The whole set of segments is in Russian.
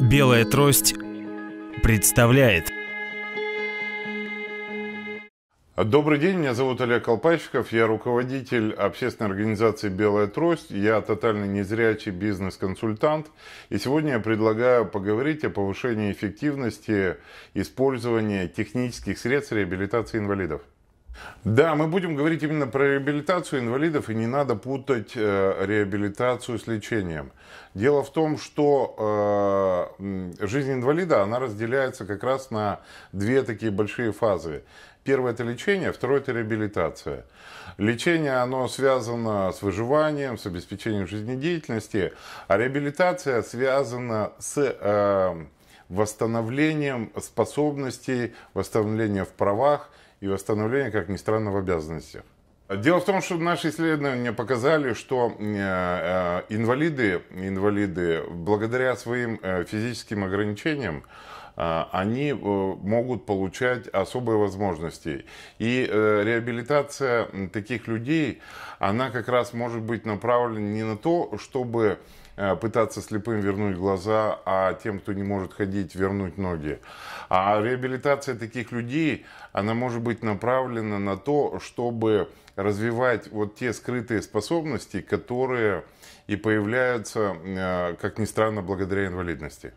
Белая трость представляет. Добрый день, меня зовут Олег Колпачиков, я руководитель общественной организации «Белая трость», я тотально незрячий бизнес-консультант, и сегодня я предлагаю поговорить о повышении эффективности использования технических средств реабилитации инвалидов. Да, мы будем говорить именно про реабилитацию инвалидов, и не надо путать э, реабилитацию с лечением. Дело в том, что э, жизнь инвалида, она разделяется как раз на две такие большие фазы. Первое – это лечение, второе – это реабилитация. Лечение, оно связано с выживанием, с обеспечением жизнедеятельности, а реабилитация связана с… Э, восстановлением способностей, восстановлением в правах – и восстановления, как ни странно, в обязанностях. Дело в том, что наши исследования показали, что э, э, инвалиды, инвалиды благодаря своим э, физическим ограничениям а, они э, могут получать особые возможности. И э, реабилитация таких людей, она как раз может быть направлена не на то, чтобы э, пытаться слепым вернуть глаза, а тем, кто не может ходить, вернуть ноги. А реабилитация таких людей, она может быть направлена на то, чтобы развивать вот те скрытые способности, которые и появляются, как ни странно, благодаря инвалидности.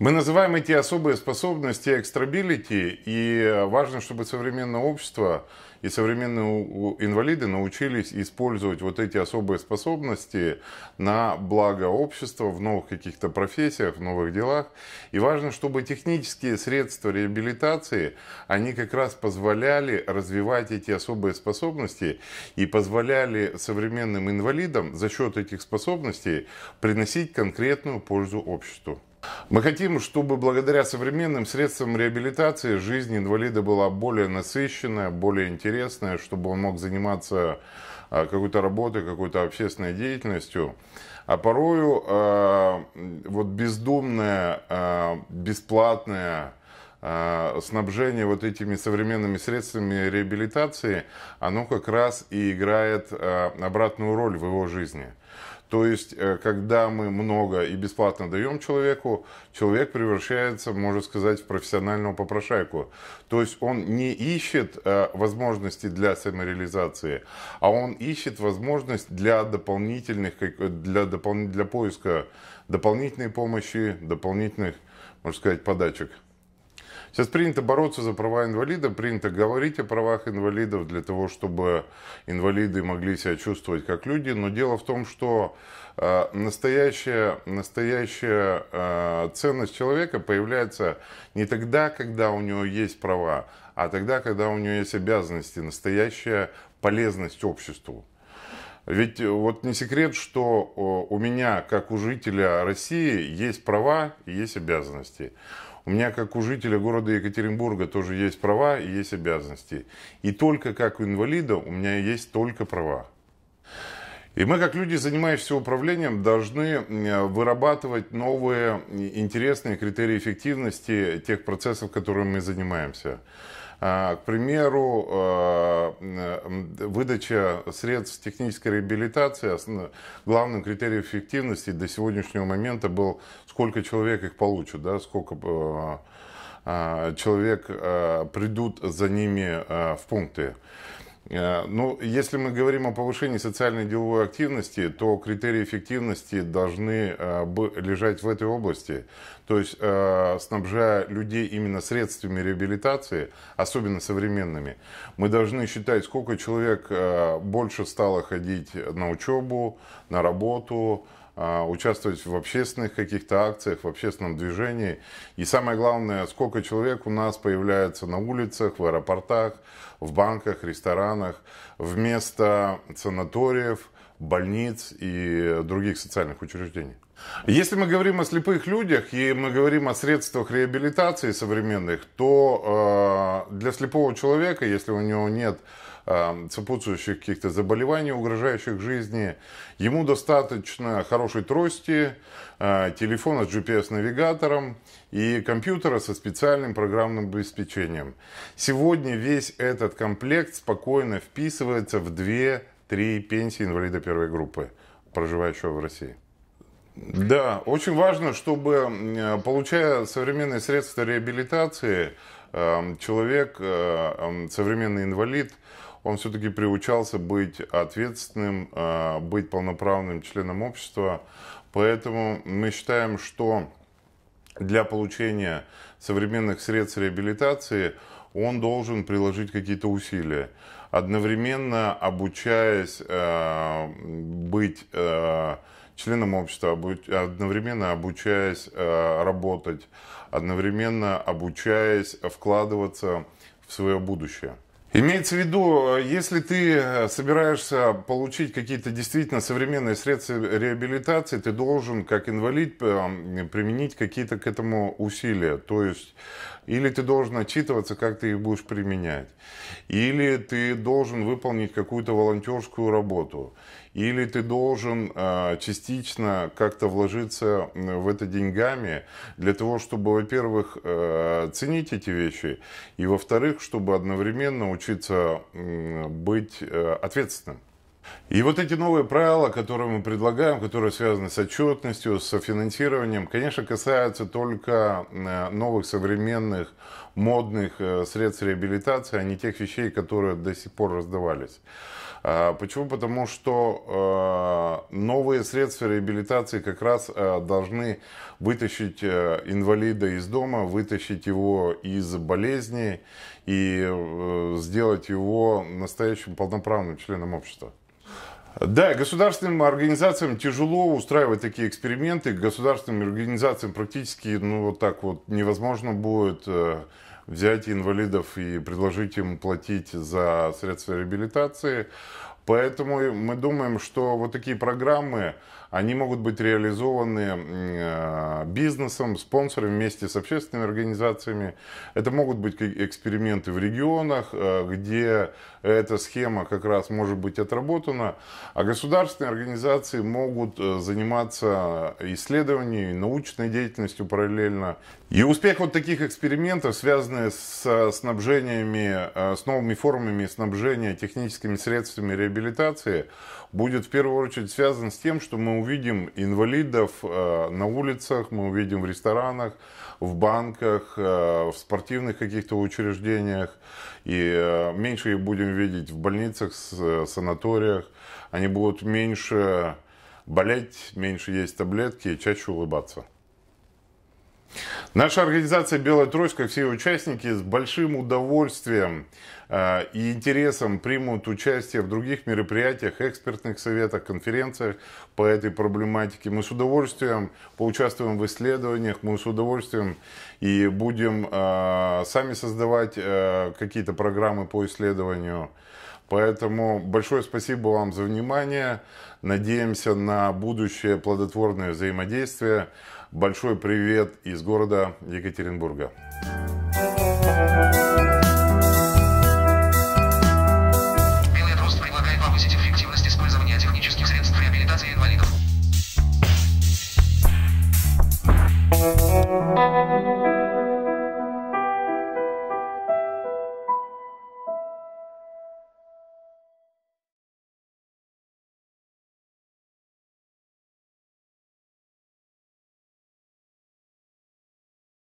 Мы называем эти особые способности экстрабилити, и важно, чтобы современное общество и современные инвалиды научились использовать вот эти особые способности на благо общества в новых каких-то профессиях, в новых делах. И важно, чтобы технические средства реабилитации, они как раз позволяли развивать эти особые способности и позволяли современным инвалидам за счет этих способностей приносить конкретную пользу обществу. Мы хотим, чтобы благодаря современным средствам реабилитации жизнь инвалида была более насыщенная, более интересная, чтобы он мог заниматься а, какой-то работой, какой-то общественной деятельностью. А порою э, вот бездумная, э, бесплатная а, снабжение вот этими современными средствами реабилитации, оно как раз и играет а, обратную роль в его жизни. То есть, э, когда мы много и бесплатно даем человеку, человек превращается, можно сказать, в профессионального попрошайку. То есть, он не ищет э, возможности для самореализации, а он ищет возможность для дополнительных, э, для, допол... для поиска дополнительной помощи, дополнительных, можно сказать, подачек. Сейчас принято бороться за права инвалидов, принято говорить о правах инвалидов для того, чтобы инвалиды могли себя чувствовать как люди. Но дело в том, что э, настоящая, настоящая э, ценность человека появляется не тогда, когда у него есть права, а тогда, когда у него есть обязанности, настоящая полезность обществу. Ведь э, вот не секрет, что у меня, как у жителя России, есть права и есть обязанности. У меня, как у жителя города Екатеринбурга, тоже есть права и есть обязанности. И только как у инвалида у меня есть только права. И мы, как люди, занимающиеся управлением, должны э, вырабатывать новые интересные критерии эффективности тех процессов, которыми мы занимаемся. А, к примеру, а, выдача средств технической реабилитации, главным критерием эффективности до сегодняшнего момента был, сколько человек их получит, да, сколько а, человек придут за ними в пункты. Э, ну, если мы говорим о повышении социальной деловой активности, то критерии эффективности должны э, лежать в этой области. То есть, э, снабжая людей именно средствами реабилитации, особенно современными, мы должны считать, сколько человек больше стало ходить на учебу, на работу, а, участвовать в общественных каких-то акциях, в общественном движении. И самое главное, сколько человек у нас появляется на улицах, в аэропортах, в банках, ресторанах, вместо санаториев, больниц и других социальных учреждений. Если мы говорим о слепых людях и мы говорим о средствах реабилитации современных, то э, для слепого человека, если у него нет Эм, сопутствующих каких-то заболеваний, угрожающих жизни. Ему достаточно хорошей трости, э, телефона с GPS-навигатором и компьютера со специальным программным обеспечением. Сегодня весь этот комплект спокойно вписывается в 2-3 пенсии инвалида первой группы, проживающего в России. Да, очень важно, чтобы, э, получая современные средства реабилитации, эм, человек, э, эм, современный инвалид, он все-таки приучался быть ответственным, э, быть полноправным членом общества. Поэтому мы считаем, что для получения современных средств реабилитации он должен приложить какие-то усилия, одновременно обучаясь э, быть э, членом общества, одновременно обучаясь работать, одновременно обучаясь вкладываться в свое будущее. Имеется в виду, э, если ты э, собираешься получить какие-то действительно современные средства реабилитации, ты должен как инвалид применить какие-то к этому усилия. То есть, или ты должен отчитываться, как ты их будешь применять, или ты должен выполнить какую-то волонтерскую работу, или ты должен а, частично как-то вложиться в это деньгами для того, чтобы, во-первых, э, ценить эти вещи, и, во-вторых, чтобы одновременно учиться быть э, ответственным. И вот эти новые правила, которые мы предлагаем, которые связаны с отчетностью, с финансированием, конечно, касаются только новых современных модных э, средств реабилитации, а не тех вещей, которые до сих пор раздавались. А, почему? Потому что э, новые средства реабилитации как раз э, должны вытащить инвалида из дома, вытащить его из болезни и сделать его настоящим полноправным членом общества. Да, государственным организациям тяжело устраивать такие эксперименты. Государственным организациям практически, ну, вот так вот невозможно будет э, взять инвалидов и предложить им платить за средства реабилитации. Поэтому мы думаем, что вот такие программы, они могут быть реализованы э, бизнесом, спонсорами вместе с общественными организациями. Это могут быть эксперименты в регионах, э, где эта схема как раз может быть отработана. А государственные организации могут э, заниматься исследованием, научной деятельностью параллельно. И успех вот таких экспериментов, связанных с снабжениями, с новыми формами снабжения техническими средствами реабилитации, реабилитации будет в первую очередь связан с тем, что мы увидим инвалидов э, на улицах, мы увидим в ресторанах, в банках, э, в спортивных каких-то учреждениях. И э, меньше их будем видеть в больницах, санаториях. Они будут меньше болеть, меньше есть таблетки и чаще улыбаться. Наша организация «Белая трость», как все участники, с большим удовольствием э, и интересом примут участие в других мероприятиях, экспертных советах, конференциях по этой проблематике. Мы с удовольствием поучаствуем в исследованиях, мы с удовольствием и будем э, сами создавать э, какие-то программы по исследованию. Поэтому большое спасибо вам за внимание. Надеемся на будущее плодотворное взаимодействие. Большой привет из города Екатеринбурга.